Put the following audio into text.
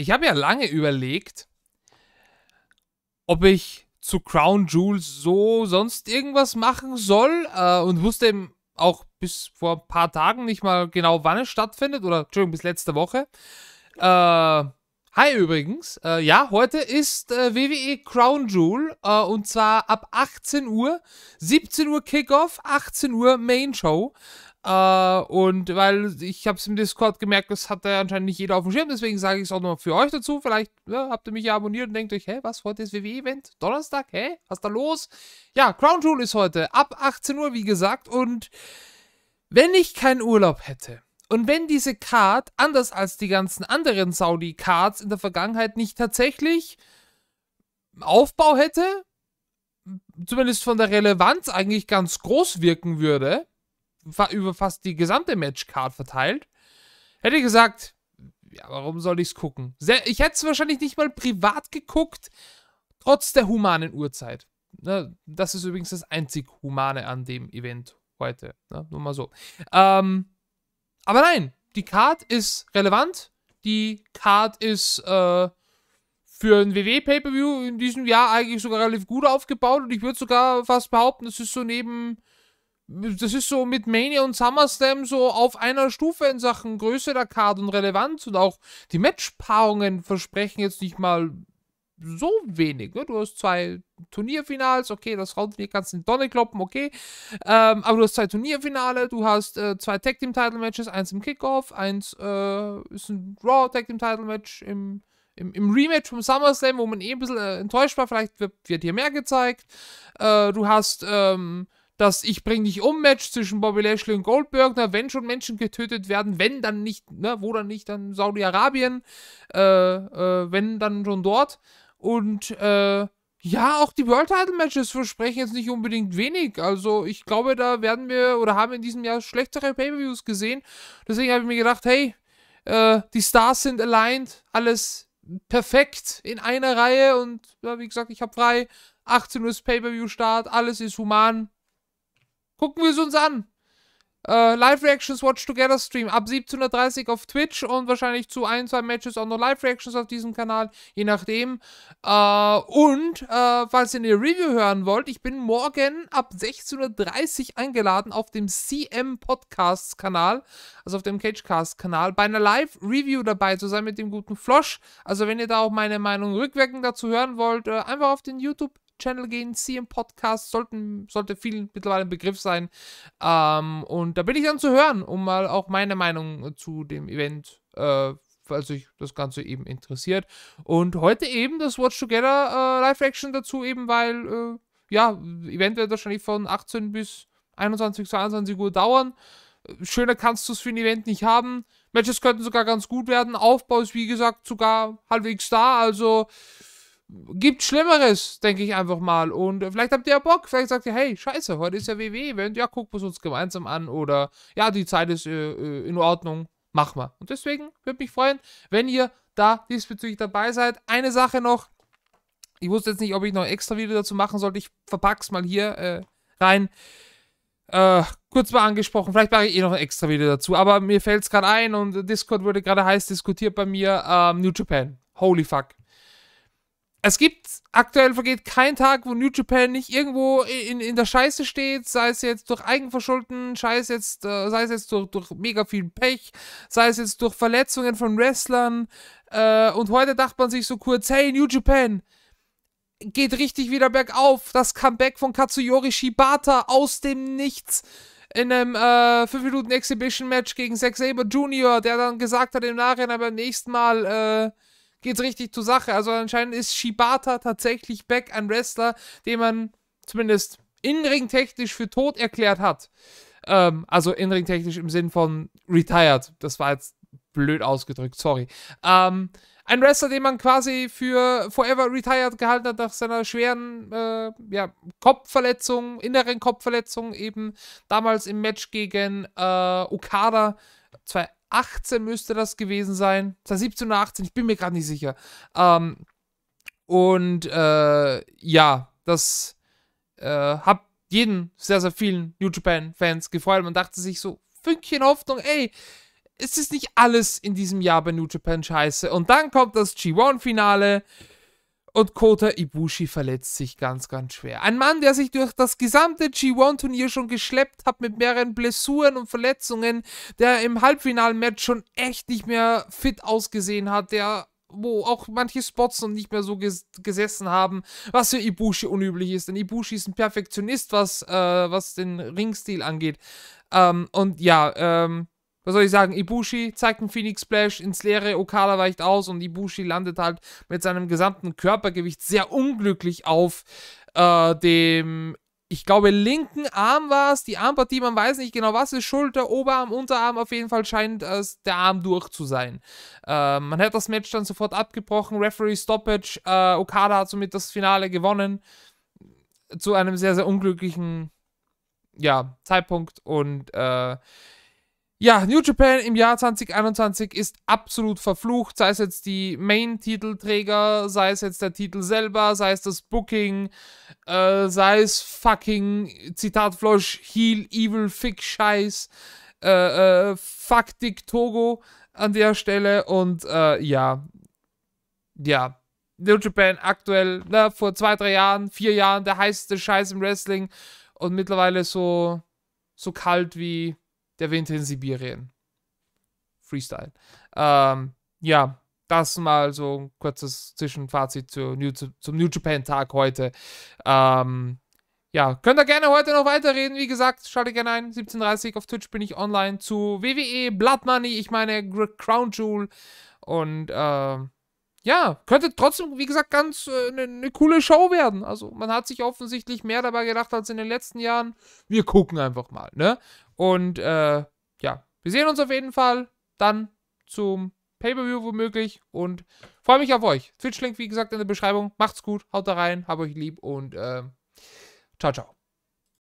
ich habe ja lange überlegt, ob ich zu Crown Jewels so sonst irgendwas machen soll äh, und wusste eben auch bis vor ein paar Tagen nicht mal genau, wann es stattfindet oder Entschuldigung, bis letzte Woche. Äh, hi übrigens, äh, ja, heute ist äh, WWE Crown Jewel äh, und zwar ab 18 Uhr, 17 Uhr Kickoff, 18 Uhr Main Show. Äh, und weil ich habe es im Discord gemerkt, das hatte anscheinend nicht jeder auf dem Schirm, deswegen sage ich es auch nochmal für euch dazu. Vielleicht ne, habt ihr mich ja abonniert und denkt euch, hä, was, heute ist WWE-Event? Donnerstag? Hä, was ist da los? Ja, Crown Jewel ist heute ab 18 Uhr, wie gesagt. Und wenn ich keinen Urlaub hätte, und wenn diese Card, anders als die ganzen anderen Saudi-Cards in der Vergangenheit, nicht tatsächlich Aufbau hätte, zumindest von der Relevanz eigentlich ganz groß wirken würde, über fast die gesamte Matchcard verteilt, hätte ich gesagt, ja, warum soll ich es gucken? Sehr, ich hätte es wahrscheinlich nicht mal privat geguckt, trotz der humanen Uhrzeit. Ne, das ist übrigens das einzig Humane an dem Event heute. Ne, nur mal so. Ähm, aber nein, die Card ist relevant. Die Card ist äh, für ein WW-Pay-Per-View in diesem Jahr eigentlich sogar relativ gut aufgebaut und ich würde sogar fast behaupten, es ist so neben das ist so mit Mania und SummerSlam so auf einer Stufe in Sachen Größe der Card und Relevanz und auch die Matchpaarungen versprechen jetzt nicht mal so wenig. Ne? Du hast zwei Turnierfinals, okay, das Frauenturnier kannst du in Donne kloppen, okay. Ähm, aber du hast zwei Turnierfinale, du hast äh, zwei Tag Team Title Matches, eins im Kickoff, eins äh, ist ein Raw Tag Team Title Match im, im, im, Rematch vom SummerSlam, wo man eh ein bisschen äh, enttäuscht war, vielleicht wird, wird hier mehr gezeigt. Äh, du hast ähm, das ich bring dich um Match zwischen Bobby Lashley und Goldberg, na, wenn schon Menschen getötet werden, wenn dann nicht, ne, wo dann nicht, dann Saudi-Arabien, äh, äh, wenn dann schon dort. Und äh, ja, auch die World Title Matches versprechen jetzt nicht unbedingt wenig. Also ich glaube, da werden wir oder haben in diesem Jahr schlechtere Pay-per-Views gesehen. Deswegen habe ich mir gedacht, hey, äh, die Stars sind aligned, alles perfekt in einer Reihe und ja, wie gesagt, ich habe frei. 18 Uhr ist Pay-per-View-Start, alles ist human, Gucken wir es uns an. Äh, Live-Reactions Watch Together Stream ab 17.30 Uhr auf Twitch und wahrscheinlich zu ein, zwei Matches auch noch Live-Reactions auf diesem Kanal, je nachdem. Äh, und äh, falls ihr eine Review hören wollt, ich bin morgen ab 16.30 Uhr eingeladen auf dem CM Podcasts Kanal, also auf dem Cagecast Kanal, bei einer Live-Review dabei zu sein mit dem guten Flosch. Also wenn ihr da auch meine Meinung rückwirkend dazu hören wollt, äh, einfach auf den YouTube YouTube-Channel gehen, CM Podcast, sollten, sollte vielen mittlerweile ein Begriff sein. Ähm, und da bin ich dann zu hören, um mal auch meine Meinung zu dem Event äh, falls sich das Ganze eben interessiert. Und heute eben das Watch Together äh, Live-Action dazu, eben weil, äh, ja, Event wird wahrscheinlich von 18 bis 21, 22 Uhr dauern. Schöner kannst du es für ein Event nicht haben. Matches könnten sogar ganz gut werden. Aufbau ist, wie gesagt, sogar halbwegs da. Also, gibt Schlimmeres, denke ich einfach mal. Und äh, vielleicht habt ihr ja Bock. Vielleicht sagt ihr, hey, scheiße, heute ist ja WW-Event. Ja, gucken wir es uns gemeinsam an. Oder ja, die Zeit ist äh, äh, in Ordnung. Mach mal. Und deswegen würde mich freuen, wenn ihr da diesbezüglich dabei seid. Eine Sache noch. Ich wusste jetzt nicht, ob ich noch ein extra Video dazu machen sollte. Ich verpack's mal hier äh, rein. Äh, kurz mal angesprochen, vielleicht mache ich eh noch ein extra Video dazu, aber mir fällt es gerade ein und Discord wurde gerade heiß diskutiert bei mir. Ähm, New Japan. Holy fuck es gibt aktuell vergeht kein Tag, wo New Japan nicht irgendwo in, in der Scheiße steht, sei es jetzt durch Eigenverschulden, sei es jetzt, äh, sei es jetzt durch, durch mega viel Pech, sei es jetzt durch Verletzungen von Wrestlern. Äh, und heute dachte man sich so kurz, hey New Japan, geht richtig wieder bergauf. Das Comeback von Katsuyori Shibata aus dem Nichts in einem 5-Minuten-Exhibition-Match äh, gegen Zack Saber Jr., der dann gesagt hat im Nachhinein beim nächsten Mal, äh, geht's richtig zur Sache. Also anscheinend ist Shibata tatsächlich back, ein Wrestler, den man zumindest inringtechnisch für tot erklärt hat. Ähm, also inringtechnisch im Sinn von retired. Das war jetzt blöd ausgedrückt, sorry. Ähm, ein Wrestler, den man quasi für forever retired gehalten hat nach seiner schweren äh, ja, Kopfverletzung, inneren Kopfverletzung eben damals im Match gegen äh, Okada 2000 18 müsste das gewesen sein. 17 oder 18? Ich bin mir gerade nicht sicher. Ähm, und äh, ja, das äh, hat jeden sehr, sehr vielen New Japan-Fans gefreut. Man dachte sich so, Fünkchen Hoffnung, ey, es ist nicht alles in diesem Jahr bei New Japan scheiße. Und dann kommt das G1-Finale. Und Kota Ibushi verletzt sich ganz, ganz schwer. Ein Mann, der sich durch das gesamte G1-Turnier schon geschleppt hat mit mehreren Blessuren und Verletzungen, der im Halbfinalmatch schon echt nicht mehr fit ausgesehen hat, der wo auch manche Spots noch nicht mehr so ges gesessen haben, was für Ibushi unüblich ist. Denn Ibushi ist ein Perfektionist, was, äh, was den Ringstil angeht. Ähm, und ja, ähm, was soll ich sagen, Ibushi zeigt einen Phoenix Splash ins Leere, Okada weicht aus und Ibushi landet halt mit seinem gesamten Körpergewicht sehr unglücklich auf äh, dem ich glaube, linken Arm war es, die Armpartie, man weiß nicht genau, was ist, Schulter, Oberarm, Unterarm, auf jeden Fall scheint es der Arm durch zu sein. Äh, man hat das Match dann sofort abgebrochen, Referee Stoppage, äh, Okada hat somit das Finale gewonnen, zu einem sehr, sehr unglücklichen ja, Zeitpunkt und äh, ja, New Japan im Jahr 2021 ist absolut verflucht, sei es jetzt die Main-Titelträger, sei es jetzt der Titel selber, sei es das Booking, äh, sei es fucking, Zitat Flosch, Heal, Evil, Fick, Scheiß, äh, äh, Fuck, Dick, Togo an der Stelle und äh, ja, ja, New Japan aktuell, ne, vor zwei, drei Jahren, vier Jahren, der heißeste Scheiß im Wrestling und mittlerweile so, so kalt wie der Winter in Sibirien. Freestyle. Ähm, ja, das mal so ein kurzes Zwischenfazit zu New, zum New Japan Tag heute. Ähm, ja, könnt ihr gerne heute noch weiterreden. Wie gesagt, schaltet gerne ein. 17.30 Uhr auf Twitch bin ich online zu WWE, Blood Money, ich meine Crown Jewel. Und äh, ja, könnte trotzdem, wie gesagt, ganz eine äh, ne, ne coole Show werden. Also man hat sich offensichtlich mehr dabei gedacht als in den letzten Jahren. Wir gucken einfach mal, ne? Und äh, ja, wir sehen uns auf jeden Fall dann zum Pay-Per-View womöglich und freue mich auf euch. Twitch-Link, wie gesagt, in der Beschreibung. Macht's gut, haut da rein, hab euch lieb und äh, ciao, ciao.